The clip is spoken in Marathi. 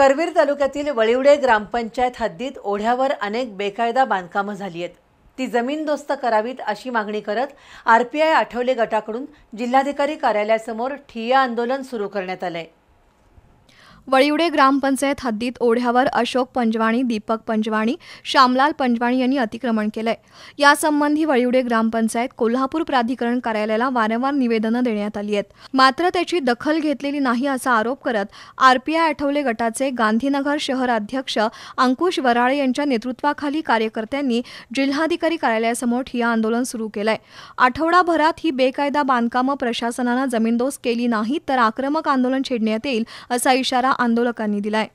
करवीर तालुक्यातील वळिवडे ग्रामपंचायत हद्दीत ओढ्यावर अनेक बेकायदा बांधकामं झाली आहेत ती जमीनदोस्त करावीत अशी मागणी करत आर पी आय आठवले गटाकडून जिल्हाधिकारी कार्यालयासमोर ठिय्या आंदोलन सुरू करण्यात आलं वळिवडे ग्रामपंचायत हद्दीत ओढ्यावर अशोक पंजवाणी दीपक पंजवाणी श्यामलाल पंजवाणी यांनी अतिक्रमण केलंय यासंबंधी वळिवडे ग्रामपंचायत कोल्हापूर प्राधिकरण कार्यालयाला वारंवार निवेदनं देण्यात आली आहेत मात्र त्याची दखल घेतलेली नाही असा आरोप करत आरपीआय आठवले गटाचे गांधीनगर शहर अध्यक्ष अंकुश वराळे यांच्या नेतृत्वाखाली कार्यकर्त्यांनी जिल्हाधिकारी कार्यालयासमोर ठिया आंदोलन सुरू केलंय आठवडाभरात ही बेकायदा बांधकामं प्रशासनानं जमीनदोस केली नाही तर आक्रमक आंदोलन छेडण्यात येईल असा इशारा आंदोलकांनी दिलाय